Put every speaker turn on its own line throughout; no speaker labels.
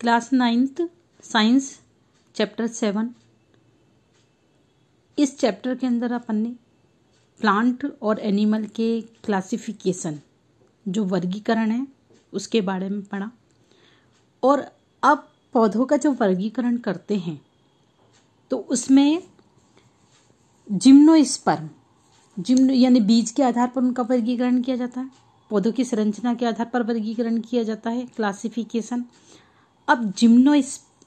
Class ninth science chapter seven इस chapter के अंदर अपन ने प्लांट और एनिमल के क्लासिफिकेशन जो वर्गीकरण है उसके बारे में पढ़ा और अब पौधों का जो वर्गीकरण करते हैं तो उसमें जिम्नोस्पर्म जिम्नो यानी बीज के आधार पर उनका वर्गीकरण किया जाता है पौधों की संरचना के आधार पर वर्गीकरण किया जाता है क्लासिफिकेशन अब जिम्नो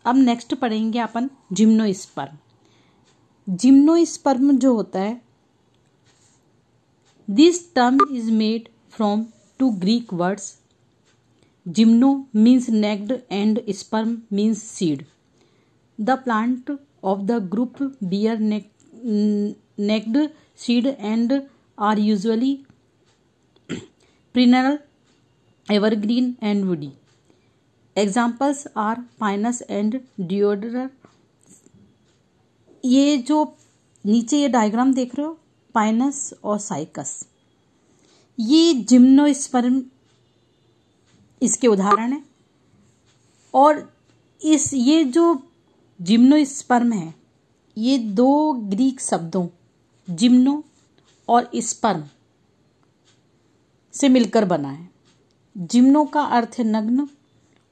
अब नेक्स्ट पढ़ेंगे अपन जिम्नोस्पर्म जिम्नोस्पर्म जो होता है this term is made from two Greek words gymno means naked and sperm means seed the plant of the group bear naked seed and are usually perennial evergreen and woody examples are Pinus and deodar ये जो नीचे ये diagram देख रहे हो Pinus और cycas ये gymnosperm इसके उदाहरण है और इस ये जो जिम्नोस्पर्म है ये दो ग्रीक शब्दों जिम्नो और स्पर्म से मिलकर बना है जिम्नो का अर्थ है नग्न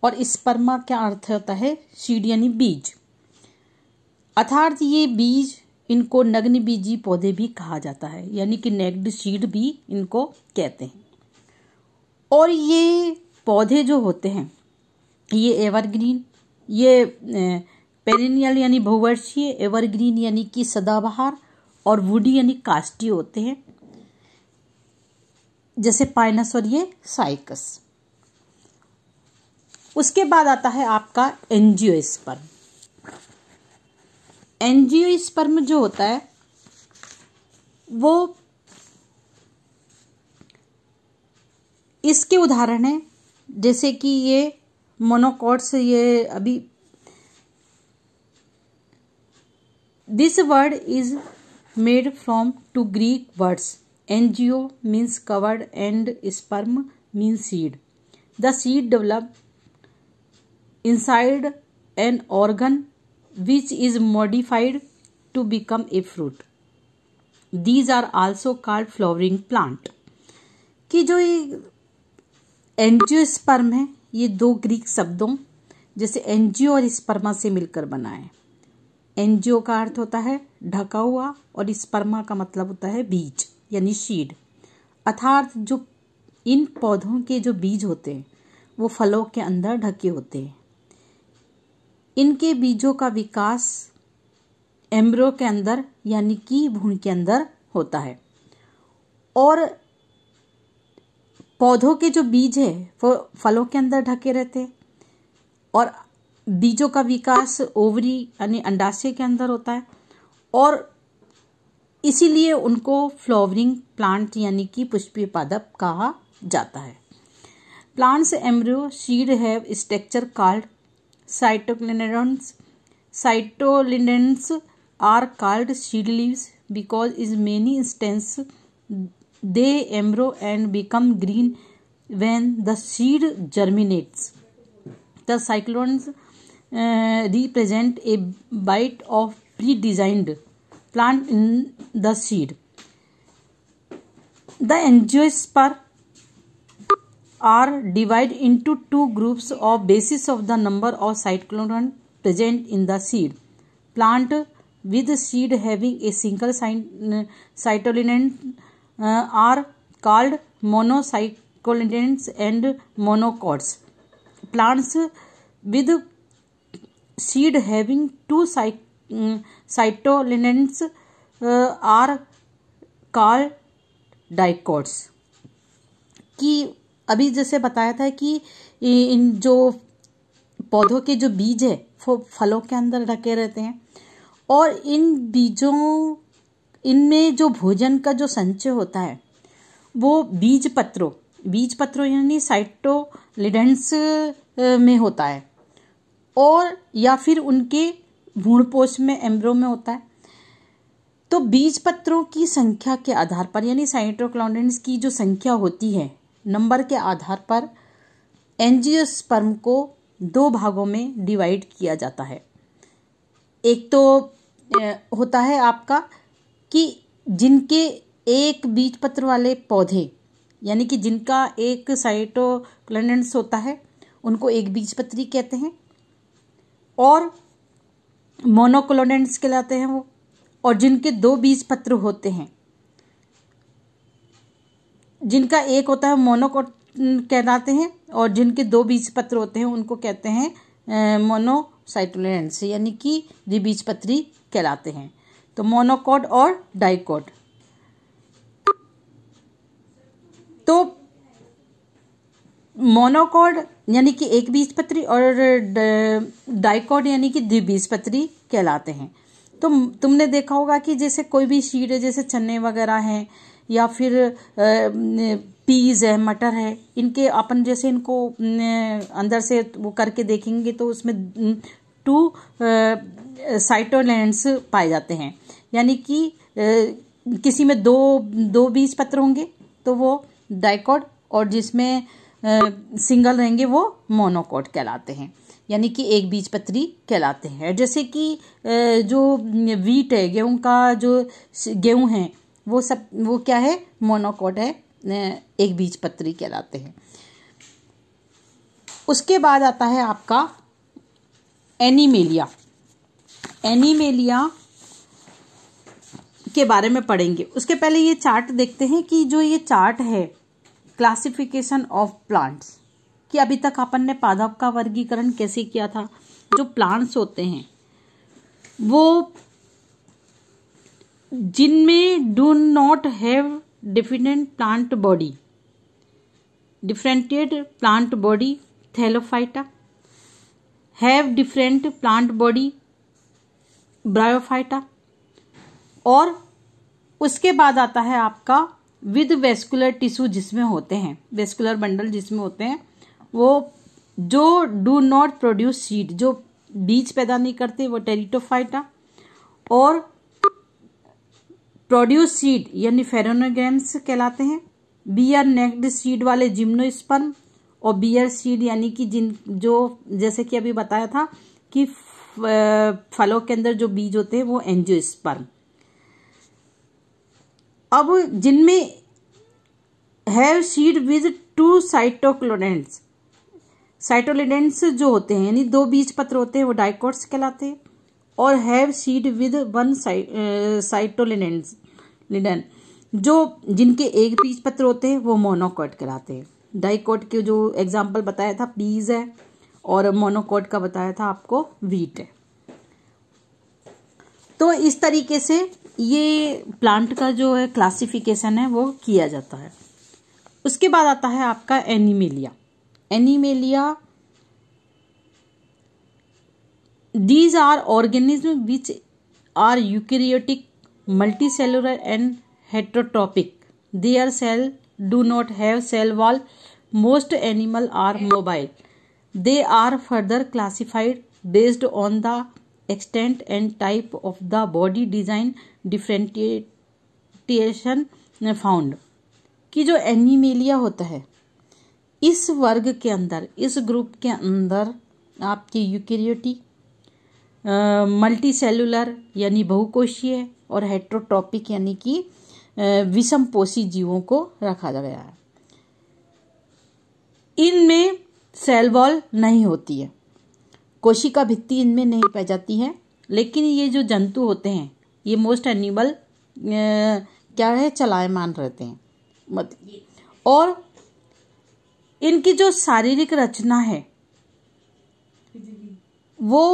और स्पर्मा क्या अर्थ होता है सीड यानी बीज अर्थात ये बीज इनको नग्न बीजी पौधे भी कहा जाता है यानी कि नेग्ड सीड भी इनको कहते हैं और ये पौधे जो होते हैं ये एवरग्रीन ये पेरिनियल यानी बहुवर्षीय एवरग्रीन यानी कि सदाबहार और वुडी यानी कास्टी होते हैं जैसे पाइनस और ये साइकस उसके बाद आता है आपका एनजीओ स्पर्म एनजीओ स्पर्म जो होता है वो इसके उदाहरण है जैसे कि ये मोनोकॉट्स ये अभी this word is made from two Greek words angio means covered and sperm means seed the seed develop inside an organ which is modified to become a fruit these are also called flowering plant कि जो ये angiosperm है ये दो Greek शब्दों जैसे NGO और स्पर्मा से मिलकर बना है एनजीओ का अर्थ होता है ढका हुआ और स्पर्मा का मतलब होता है बीज यानी शीड अर्थात जो इन पौधों के जो बीज होते हैं वो फलों के अंदर ढके होते हैं इनके बीजों का विकास एम्ब्रो के अंदर यानी की भ्रूण के अंदर होता है और पौधों के जो बीज है वो फलों के अंदर ढके रहते हैं और बीजों का विकास ओवरी यानी अंडाशय के अंदर होता है और इसीलिए उनको फ्लावरिंग प्लांट यानी कि पुष्पीय पादप कहा जाता है plants embryo seed have structure called Cytolinins. Cytolinins are called seed leaves because in many instances they embryo and become green when the seed germinates. The cyclones uh, represent a bite of pre-designed plant in the seed. The angiosperm are divided into two groups of basis of the number of cyclodon present in the seed. Plant with seed having a single cytolinant uh, are called monocytolinants and monocots. Plants with seed having two cy um, cytolinants uh, are called dicots. की अभी जैसे बताया था कि इन जो पौधों के जो बीज है वो फलों के अंदर ढके रहते हैं और इन बीजों इनमें जो भोजन का जो संचय होता है वो बीज पत्रों बीज पत्रों यानी साइटोलिडेंस में होता है और या फिर उनके भूणपोष में एम्ब्रो में होता है तो बीज पत्रों की संख्या के आधार पर यानी साइटोक्लोडेंट्स की जो संख्या होती है नंबर के आधार पर एनजीओ स्पर्म को दो भागों में डिवाइड किया जाता है एक तो होता है आपका कि जिनके एक बीज पत्र वाले पौधे यानी कि जिनका एक साइटोप्लनेट्स होता है उनको एक बीज पत्री कहते हैं और मोनोक्लोनेंट्स कहलाते हैं वो और जिनके दो बीज पत्र होते हैं जिनका एक होता है मोनोकोट कहलाते हैं और जिनके दो बीज पत्र होते हैं उनको कहते हैं मोनोसाइटोलेंस यानी कि पत्री कहलाते हैं तो मोनोकोड और डाइकोड तो मोनोकोड यानी कि एक बीज पत्री और डाइकोड यानी कि द्विबीज पत्री कहलाते हैं तो तुमने देखा होगा कि जैसे कोई भी शीट है जैसे चने वगैरह हैं या फिर पीज है मटर है इनके अपन जैसे इनको अंदर से वो करके देखेंगे तो उसमें टू साइटोलैंड पाए जाते हैं यानी कि किसी में दो दो बीज पत्र होंगे तो वो डाइकॉड और जिसमें सिंगल रहेंगे वो मोनोकॉड कहलाते हैं यानी कि एक बीज पत्री कहलाते हैं जैसे कि जो वीट है गेहूं का जो गेहूं है वो सब वो क्या है मोनोकोट है एक बीज पत्री कहलाते हैं उसके बाद आता है आपका एनीमेलिया एनीमेलिया के बारे में पढ़ेंगे उसके पहले ये चार्ट देखते हैं कि जो ये चार्ट है क्लासिफिकेशन ऑफ प्लांट्स कि अभी तक अपन ने पादप का वर्गीकरण कैसे किया था जो प्लांट्स होते हैं वो जिनमें do not have definite plant body differentiated plant body Thallophyta have different plant body Bryophyta और उसके बाद आता है आपका विद वेस्कुलर टिश्यू जिसमें होते हैं वेस्कुलर बंडल जिसमें होते हैं वो जो डू नॉट प्रोड्यूस सीड जो बीज पैदा नहीं करते वो टेरिटोफाइटा और प्रोड्यूस सीड यानी फेरोनोग्राम्स कहलाते हैं बियर नेक्ड सीड वाले जिम्नोस्पर्म और बियर सीड यानी कि जिन जो जैसे कि अभी बताया था कि फलों के अंदर जो बीज होते हैं वो एंजियोस्पर्म अब जिनमें have seed with two cotyledons cotyledons जो होते हैं यानी दो बीज पत्र होते हैं वो डाइकोट्स कहलाते हैं और have seed with one cotyledon जो जिनके एक बीज पत्र होते हैं वो मोनोकॉट कराते हैं डाइकोट के जो एग्जाम्पल बताया था पीज है और मोनोकॉट का बताया था आपको वीट है तो इस तरीके से ये प्लांट का जो है क्लासिफिकेशन है वो किया जाता है उसके बाद आता है आपका Animalia Animalia these are organism which are eukaryotic multicellular and heterotrophic are cell do not have cell wall most animal are mobile they are further classified based on the extent and type of the body design differentiation found की जो animalia होता है इस वर्ग के अंदर इस group के अंदर आपकी यूकेरियोटिक मल्टी सेलुलर यानी बहुकोशीय और हेट्रोटॉपिक यानी कि विषम पोषी जीवों को रखा गया है इनमें सेल वॉल नहीं होती है कोशिका भित्ति इनमें नहीं पाई जाती है लेकिन ये जो जंतु होते हैं ये मोस्ट एनिमल क्या है चलायमान रहते हैं मत और इनकी जो शारीरिक रचना है वो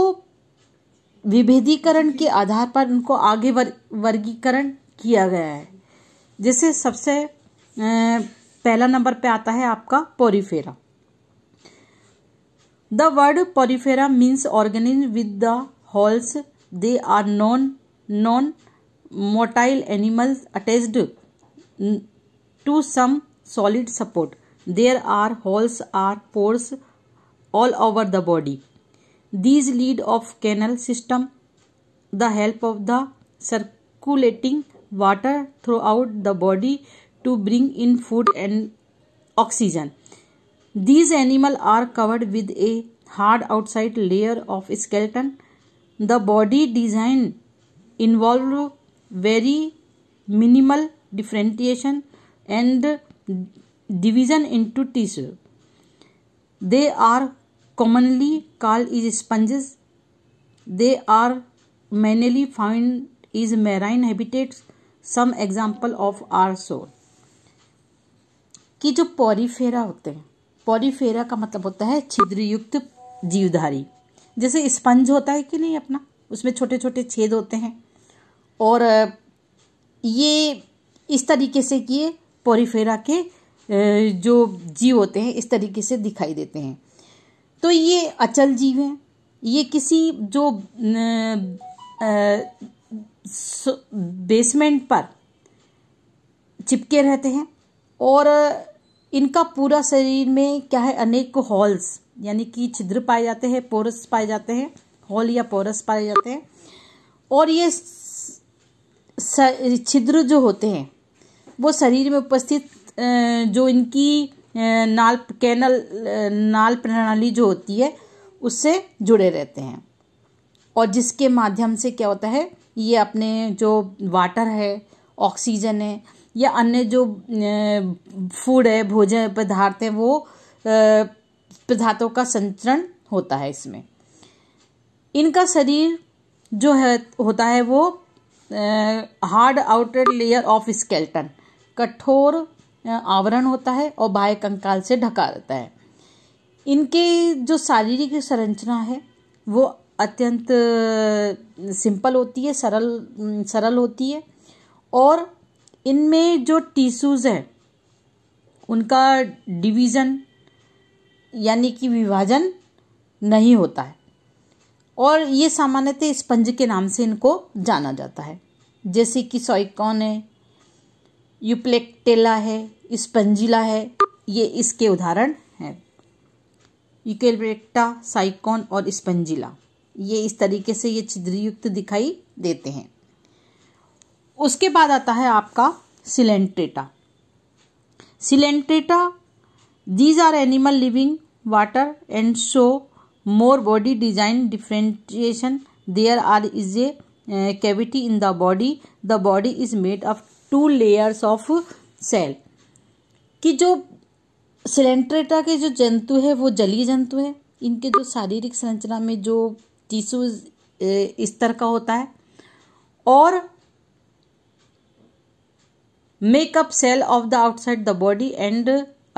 विभेदीकरण के आधार पर उनको आगे वर, वर्गीकरण किया गया है जैसे सबसे पहला नंबर पे आता है आपका Porifera the word Porifera means organism with the holes they are non non motile animals attached to some solid support there are holes or pores all over the body These lead of canal system the help of the circulating water throughout the body to bring in food and oxygen. These animal are covered with a hard outside layer of skeleton. The body design involve very minimal differentiation and division into tissue. They are commonly called as sponges. They are mainly found in marine habitats. Some example of are so. कि जो Porifera होते हैं Porifera का मतलब होता है छिद्रयुक्त जीवधारी जैसे स्पंज होता है कि नहीं अपना उसमें छोटे छोटे छेद होते हैं और ये इस तरीके से कि ये के जो जीव होते हैं इस तरीके से दिखाई देते हैं तो ये अचल जीव हैं ये किसी जो बेसमेंट पर चिपके रहते हैं और इनका पूरा शरीर में क्या है अनेक हॉल्स यानी कि छिद्र पाए जाते हैं पोरस पाए जाते हैं हॉल या पोरस पाए जाते हैं और ये छिद्र जो होते हैं वो शरीर में उपस्थित जो इनकी नाल कैनल नाल प्रणाली जो होती है उससे जुड़े रहते हैं और जिसके माध्यम से क्या होता है ये अपने जो वाटर है ऑक्सीजन है या अन्य जो फूड है भोजन पदार्थ है वो पदार्थों का संचरण होता है इसमें इनका शरीर जो है होता है वो hard outer layer of skeleton कठोर आवरण होता है और बाह्य कंकाल से ढका रहता है इनके जो शारीरिक संरचना है वो अत्यंत सिंपल होती है सरल सरल होती है और इनमें जो टीशूज़ हैं उनका डिवीज़न यानी कि विभाजन नहीं होता है और ये सामान्यतः स्पंज के नाम से इनको जाना जाता है जैसे कि सॉइकॉन है यूप्लेक्टेला है स्पंजिला है ये इसके उदाहरण हैं यूकेलेप्टा साइकॉन और स्पंजिला ये इस तरीके से ये छिद्रयुक्त दिखाई देते हैं उसके बाद आता है आपका Coelenterata Coelenterata these are animal living water and show more body design differentiation there are is a cavity in the body the body is made of two layers of cell कि जो सिलेंट्रेटा के जो जंतु है वो जलीय जंतु है इनके जो शारीरिक संरचना में जो टिश्यू स्तर का होता है और make up cell of the outside the body and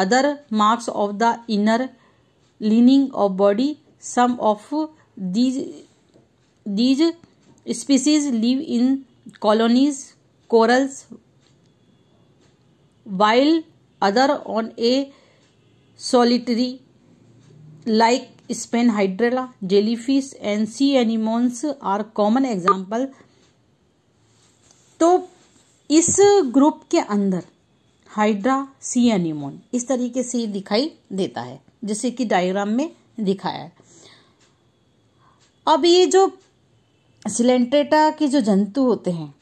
other marks of the inner lining of body some of these these species live in colonies corals wild other on a solitary like Spain Hydra jellyfish and sea anemones are common example तो इस group के अंदर hydra सी anemone इस तरीके से दिखाई देता है जैसे कि डायग्राम में दिखाया है अब ये जो सिलेंट्रेटा के जो जंतु होते हैं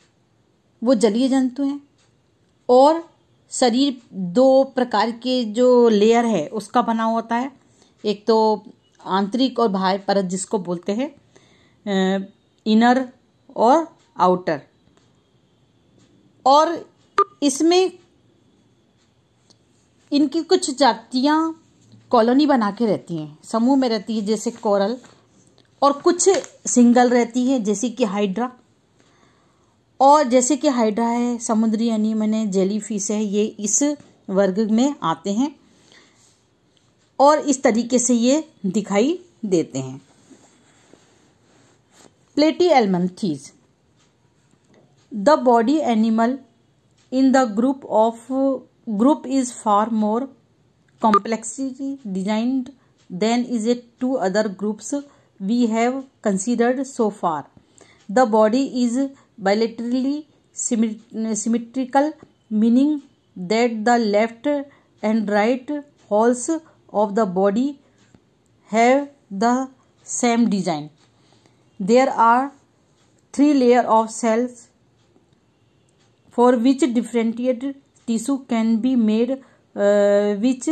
वो जलीय जंतु हैं और शरीर दो प्रकार के जो लेयर है उसका बना होता है एक तो आंतरिक और बाह्य परत जिसको बोलते हैं इनर और आउटर और इसमें इनकी कुछ जातियाँ कॉलोनी बना के रहती हैं समूह में रहती है जैसे कोरल और कुछ सिंगल रहती है जैसे कि हाइड्रा और जैसे कि हाइड्रा है समुद्री यानी मैंने जेली फिश है ये इस वर्ग में आते हैं और इस तरीके से ये दिखाई देते हैं Platyhelminthes the body animal in the group of group is far more complexity designed than is it to other groups we have considered so far the body is bilaterally symmetrical meaning that the left and right halls of the body have the same design there are three layer of cells for which differentiated tissue can be made uh, which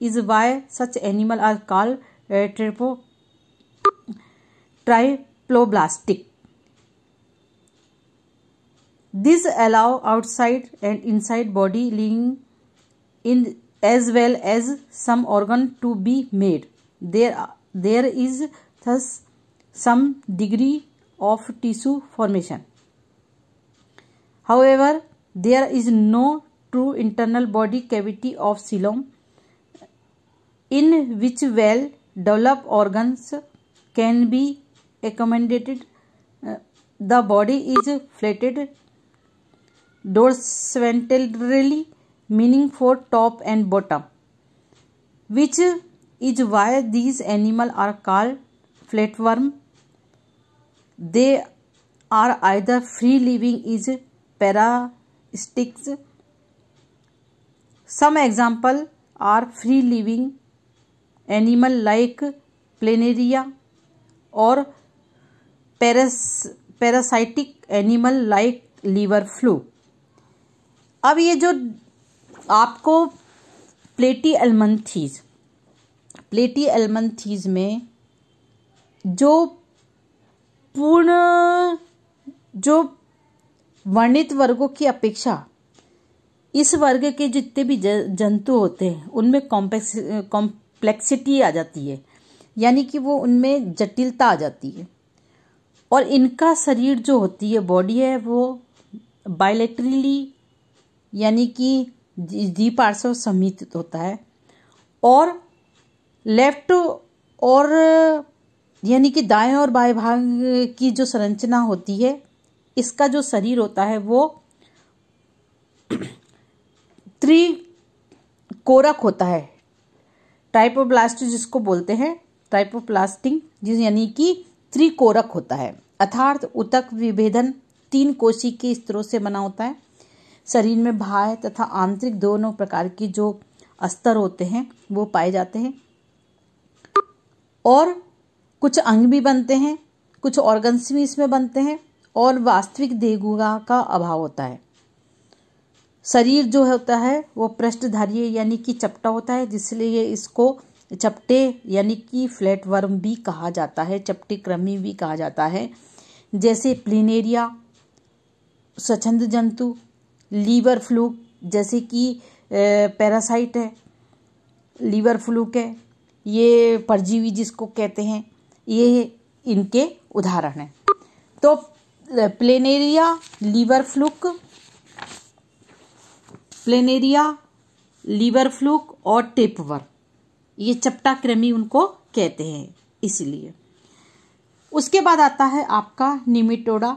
is why such animal are called uh, triploblastic this allow outside and inside body lining, in as well as some organ to be made. There, there is thus some degree of tissue formation. However, there is no true internal body cavity of coelom in which well developed organs can be accommodated. Uh, the body is flattened dorsaventrally meaning for top and bottom which is why these animals are called flatworm they are either free living is parasitics some example are free living animal like planaria or paras parasitic animal like liver fluke. अब ये जो आपको प्लेटी एलमंथीज thieves प्लेटी एलमंथीज thieves में जो पूर्ण जो वर्णित वर्गों की अपेक्षा इस वर्ग के जितने भी जंतु होते हैं उनमें कॉम्पेक्स कॉम्प्लेक्सिटी आ जाती है यानी कि वो उनमें जटिलता आ जाती है और इनका शरीर जो होती है बॉडी है वो बायोलेटरली यानी कि जी समित होता है और लेफ्ट और यानी कि दाएं और बाएं भाग की जो संरचना होती है इसका जो शरीर होता है वो त्रिकोरक होता है टाइपोप्लास्ट जिसको बोलते हैं टाइपोप्लास्टिंग जिस यानी कि त्रिकोरक होता है अर्थात उतक विभेदन तीन कोशी के स्तरों से बना होता है शरीर में भाय तथा आंतरिक दोनों प्रकार की जो अस्तर होते हैं वो पाए जाते हैं और कुछ अंग भी बनते हैं कुछ ऑर्गन्स भी इसमें बनते हैं और वास्तविक देगुगा का अभाव होता है शरीर जो होता है वो पृष्ठधारी यानी कि चपटा होता है जिसलिए इसको चपटे यानी कि फ्लैट वर्म भी कहा जाता है चपटे क्रमी भी कहा जाता है जैसे प्लिनेरिया स्वच्छंद जंतु लीवर फ्लूक जैसे कि पैरासाइट है लीवर फ्लूक है ये परजीवी जिसको कहते हैं ये इनके उदाहरण हैं तो Planaria liver fluke Planaria liver fluke और टेपवर ये चपटा कृमि उनको कहते हैं इसलिए उसके बाद आता है आपका Nematoda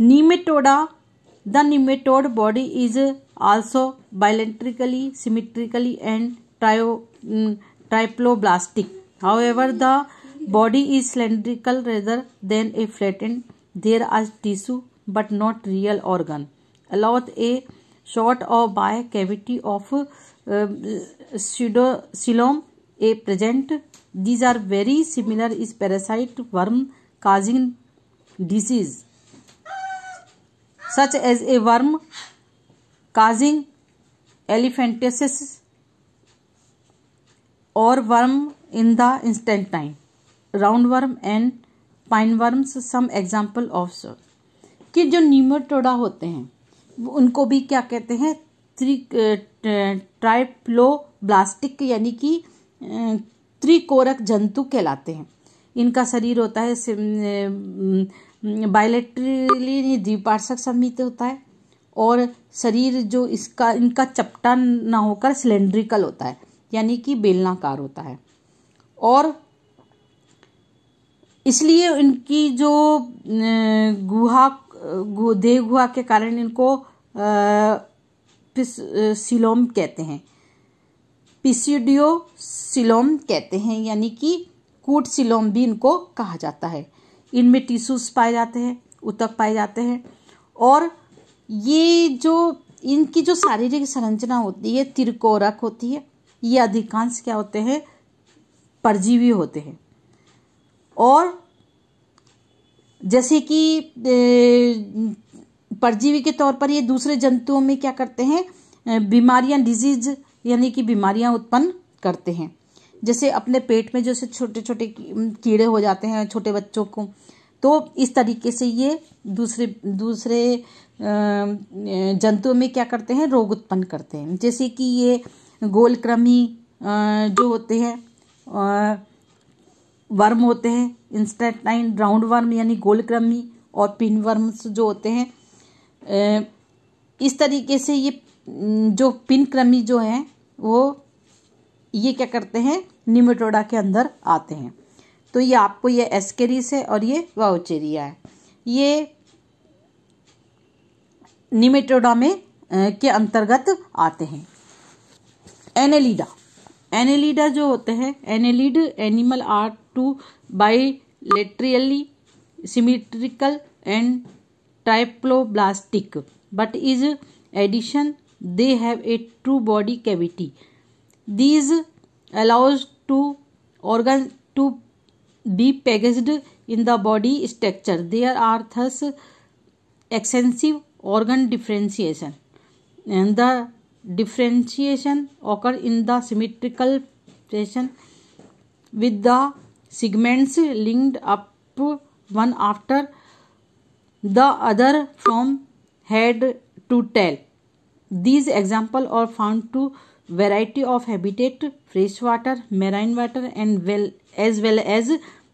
Nematoda the nematode body is also bilaterally symmetrically and trio triploblastic however the body is cylindrical rather than a flat and there as tissue but not real organ although a short or by cavity of coelom a present these are very similar is parasite worm causing disease such as a worm causing elephantiasis or worm in the instant time round worm and pine worms some example of कि जो नीमर टोडा होते हैं उनको भी क्या कहते हैं three ट्राइप्लो ब्लास्टिक यानी कि uh, त्रिकोरक जंतु कहलाते हैं इनका शरीर होता है बायोलेटरली द्विपार्षक सममित होता है और शरीर जो इसका इनका चपटा ना होकर सिलेंड्रिकल होता है यानी कि बेलनाकार होता है और इसलिए इनकी जो गुहा देह गुहा के कारण इनको सिलोम कहते हैं पिसिडियो सिलोम कहते हैं यानी कि कूट सिलोम भी इनको कहा जाता है इनमें टिश्यूज पाए जाते हैं उतक पाए जाते हैं और ये जो इनकी जो शारीरिक संरचना होती है तिरकोरक होती है ये अधिकांश क्या होते हैं परजीवी होते हैं और जैसे कि परजीवी के तौर पर ये दूसरे जंतुओं में क्या करते हैं बीमारियां डिजीज यानी कि बीमारियां उत्पन्न करते हैं जैसे अपने पेट में जैसे छोटे छोटे कीड़े हो जाते हैं छोटे बच्चों को तो इस तरीके से ये दूसरे दूसरे जंतुओं में क्या करते हैं रोग उत्पन्न करते हैं जैसे कि ये गोलक्रमी जो होते हैं वर्म होते हैं इंस्टेटाइन राउंड वर्म यानी गोलक्रमी और पिन वर्म्स जो होते हैं इस तरीके से ये जो पिनक्रमी जो है वो ये क्या करते हैं निमटोडा के अंदर आते हैं तो ये आपको ये एस्केरिस है और ये वाउचेरिया है ये निमेटोडा में के अंतर्गत आते हैं एनेलिडा एनेलिडा जो होते हैं annelid animal are to bilaterally symmetrical and triploblastic but is addition they have a true body cavity these allows to organ to be packaged in the body structure there are thus extensive organ differentiation the differentiation occur in the symmetrical fashion with the segments linked up one after the other from head to tail these example are found to variety of habitat fresh water marine water and well as well as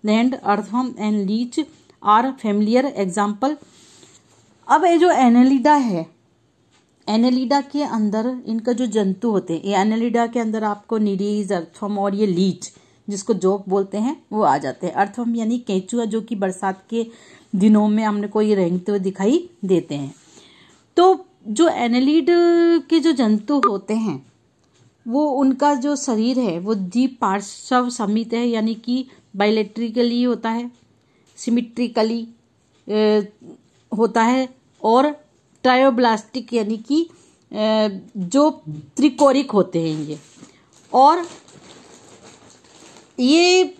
land earthworm and leech are familiar example अब ये जो Annelida है Annelida के अंदर इनका जो जंतु होते हैं ये एनेलिडा के अंदर आपको निरीज अर्थम और ये लीच जिसको जोक बोलते हैं वो आ जाते हैं अर्थम यानी केंचुआ जो कि बरसात के दिनों में हमने कोई रेंगते हुए दिखाई देते हैं तो जो एनेलिड के जो जंतु होते हैं वो उनका जो शरीर है वो दीप पार्श्व समित है यानी कि बायोलेट्रिकली होता है सिमिट्रिकली होता है और ट्रायोब्लास्टिक यानी कि जो त्रिकोरिक होते हैं ये और ये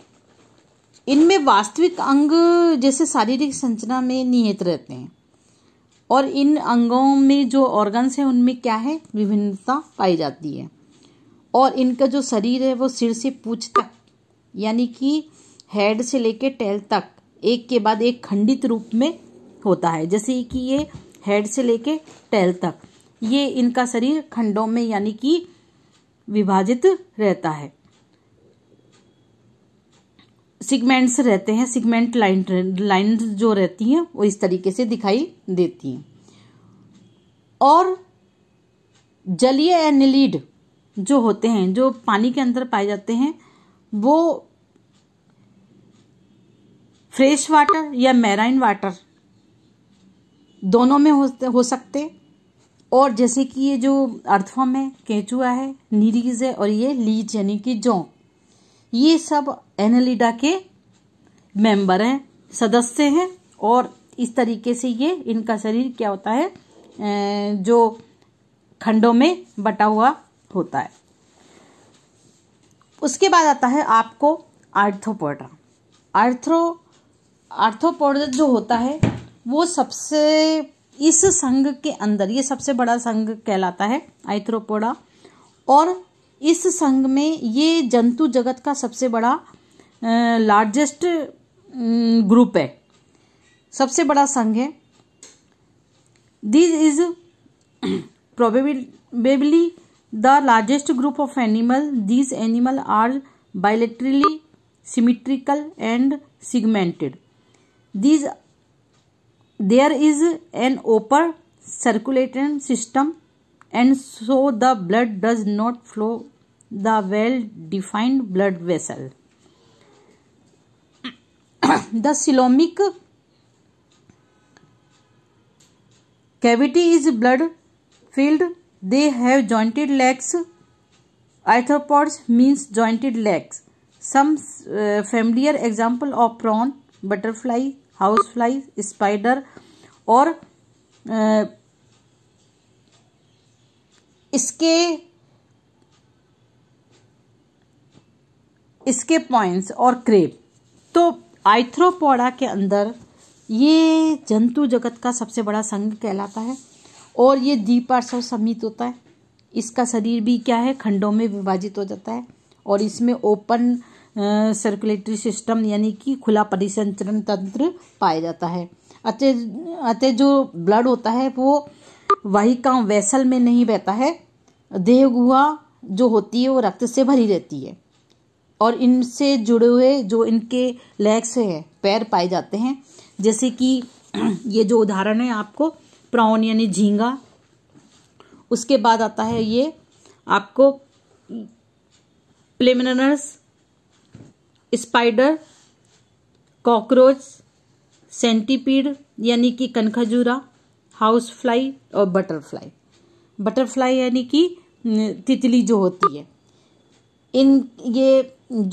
इनमें वास्तविक अंग जैसे शारीरिक संरचना में निहित रहते हैं और इन अंगों में जो ऑर्गन्स हैं उनमें क्या है विभिन्नता पाई जाती है और इनका जो शरीर है वो सिर से पूछ तक यानी कि हेड से लेके टेल तक एक के बाद एक खंडित रूप में होता है जैसे कि ये हेड से लेके टेल तक ये इनका शरीर खंडों में यानी कि विभाजित रहता है सिगमेंट्स रहते हैं सिगमेंट लाइन लाइन जो रहती हैं वो इस तरीके से दिखाई देती हैं और जलीय एनिलीड जो होते हैं जो पानी के अंदर पाए जाते हैं वो फ्रेश वाटर या मैराइन वाटर दोनों में हो, हो सकते और जैसे कि ये जो अर्थफॉर्म है केचुआ है नीरीज है और ये लीच यानी कि जौ ये सब एनलिडा के मेंबर हैं सदस्य हैं और इस तरीके से ये इनका शरीर क्या होता है जो खंडों में बटा हुआ होता है उसके बाद आता है आपको आर्थोपोडा आर्थ्रो आर्थोपोडा जो होता है वो सबसे इस संघ के अंदर ये सबसे बड़ा संघ कहलाता है आर्थ्रोपोडा और इस संघ में ये जंतु जगत का सबसे बड़ा लार्जेस्ट ग्रुप है सबसे बड़ा संघ है this is probably The largest group of animal, these animal are bilaterally symmetrical and segmented. These, there is an upper circulatory system and so the blood does not flow the well defined blood vessel. the coelomic cavity is blood filled they have jointed legs arthropods means jointed legs some uh, familiar example of prawn butterfly housefly spider or uh, इसके इसके points और crepe तो आइथ्रोपोडा के अंदर ये जंतु जगत का सबसे बड़ा संघ कहलाता है और ये द्विपार्श्व समित होता है इसका शरीर भी क्या है खंडों में विभाजित हो जाता है और इसमें ओपन सर्कुलेटरी सिस्टम यानी कि खुला परिसंचरण तंत्र पाया जाता है अतः अतः जो ब्लड होता है वो का वैसल में नहीं बहता है देह गुहा जो होती है वो रक्त से भरी रहती है और इनसे जुड़े हुए जो इनके लेग्स हैं पैर पाए जाते हैं जैसे कि ये जो उदाहरण है आपको प्रॉन यानी झींगा उसके बाद आता है ये आपको प्लेमिनर्स स्पाइडर कॉकरोच सेंटीपीड यानी कि कनखजूरा हाउस फ्लाई और बटरफ्लाई बटरफ्लाई यानी कि तितली जो होती है इन ये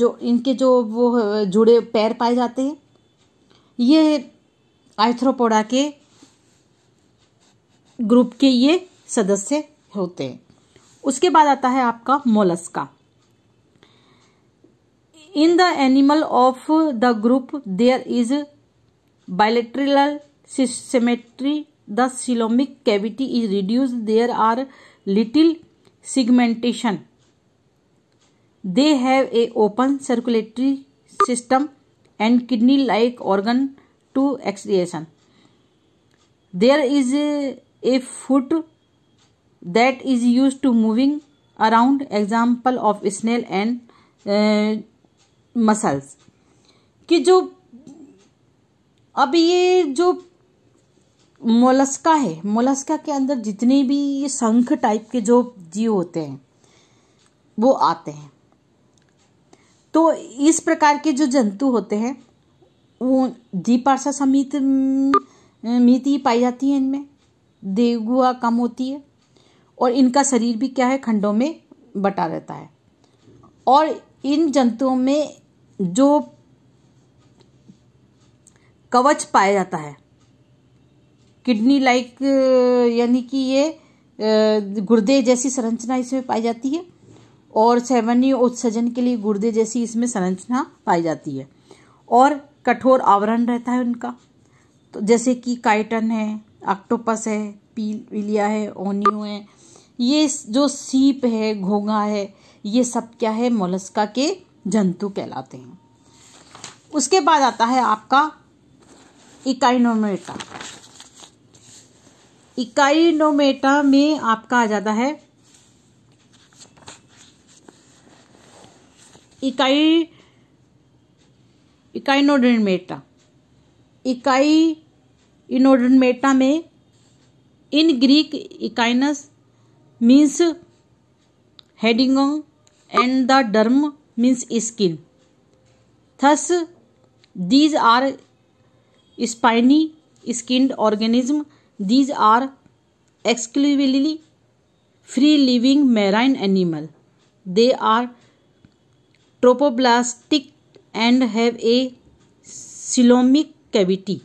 जो इनके जो वो जुड़े पैर पाए जाते हैं ये आइथ्रोपोडा के ग्रुप के ये सदस्य होते हैं उसके बाद आता है आपका Mollusca in the animal of the group there is bilateral symmetry the coelomic cavity is reduce there are little segmentation they have a open circulatory system and kidney like organ to excretion there is a foot that is use to moving around example of snail and mussels कि जो अब ये जो Mollusca है Mollusca के अंदर जितने भी ये शंख टाइप के जो जीव होते हैं वो आते हैं तो इस प्रकार के जो जंतु होते हैं वो दीपार्सा समित मिति पाई जाती है इनमें देगुआ कम होती है और इनका शरीर भी क्या है खंडों में बटा रहता है और इन जंतुओं में जो कवच पाया जाता है किडनी लाइक यानी कि ये गुर्दे जैसी संरचना इसमें पाई जाती है और सेवनी उत्सर्जन के लिए गुर्दे जैसी इसमें संरचना पाई जाती है और कठोर आवरण रहता है उनका तो जैसे कि काइटन है ऑक्टोपस है पीलिया है ओनियो है ये जो सीप है घोंगा है ये सब क्या है मोलस्का के जंतु कहलाते हैं उसके बाद आता है आपका इकाइनोमेटा इकाइनोमेटा में आपका आ जाता है इकाई इकाइनोडेटा इकाई इनोडमेटा में in Greek echinus means heading and the derm means skin thus these are spiny skinned organism these are exclusively free living marine animal they are triploblastic and have a coelomic cavity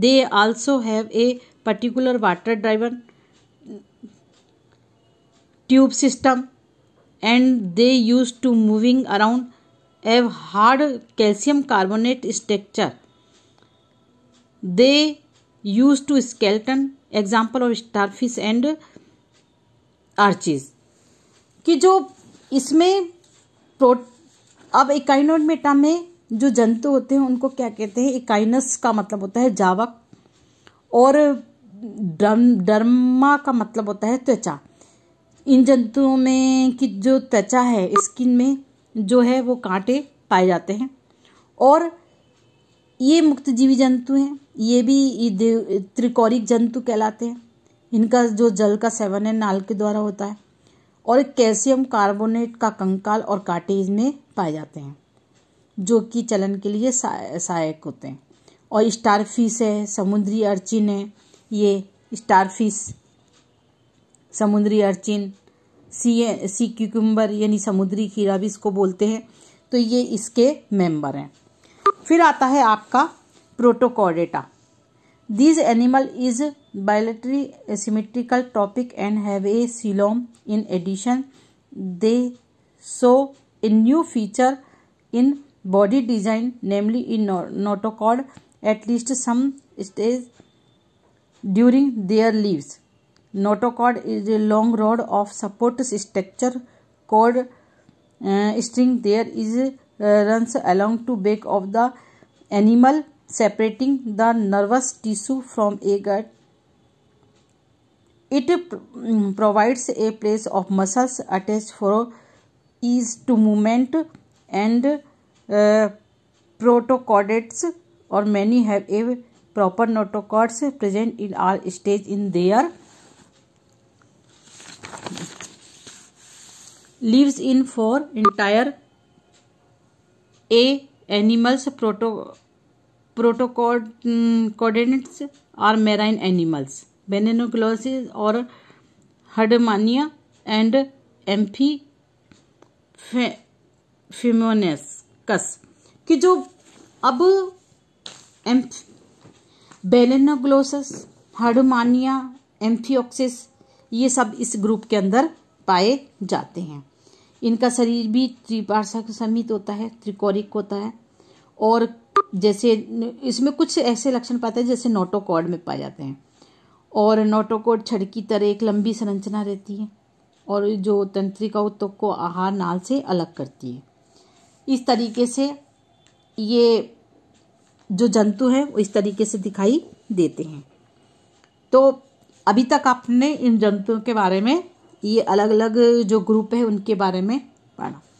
they also have a particular water driver tube system and they use to moving around have hard calcium carbonate structure they use to skeleton example of starfish and urchins कि जो इसमें अब इकाइनोमीटा में जो जंतु होते हैं उनको क्या कहते हैं इकाइनस का मतलब होता है जावक और डर्मा का मतलब होता है त्वचा इन जंतुओं में की जो त्वचा है स्किन में जो है वो कांटे पाए जाते हैं और ये मुक्त जीवी जंतु हैं ये भी त्रिकोरिक जंतु कहलाते हैं इनका जो जल का सेवन है नाल के द्वारा होता है और कैल्शियम कार्बोनेट का कंकाल और कांटे इसमें पाए जाते हैं जो कि चलन के लिए सहायक होते हैं और स्टार फिश है समुद्री अर्चिन है ये स्टार फिश समुद्री अर्चिन सी सी क्यूकम्बर यानी समुद्री खीरा भी इसको बोलते हैं तो ये इसके मेंबर हैं फिर आता है आपका protochordata this animal is bilaterally symmetrical topic and have a coelom in addition they show a new feature in body design namely in notochord at least some stage during their leaves. Notochord is a long rod of support structure cord uh, string there is uh, runs along to back of the animal separating the nervous tissue from a gut. It um, provides a place of muscles attached for ease to movement and protochordates और many have a proper notochords present in our stage in their lives in for entire a animals proto protochordates are marine animals balanoglossus और herdmania and amphi फेमोनेस फे, कस कि जो अब एम्फ Balanoglossus हार्डोमानिया amphioxus ये सब इस group के अंदर पाए जाते हैं इनका शरीर भी त्रिपार्शक समित होता है त्रिकोरिक होता है और जैसे इसमें कुछ ऐसे लक्षण पाते हैं जैसे नोटोकॉर्ड में पाए जाते हैं और नोटोकॉर्ड छड़ की तरह एक लंबी संरचना रहती है और जो तंत्रिका उत्तक को आहार नाल से अलग करती है इस तरीके से ये जो जंतु हैं वो इस तरीके से दिखाई देते हैं तो अभी तक आपने इन जंतुओं के बारे में ये अलग अलग जो ग्रुप है उनके बारे में पढ़ा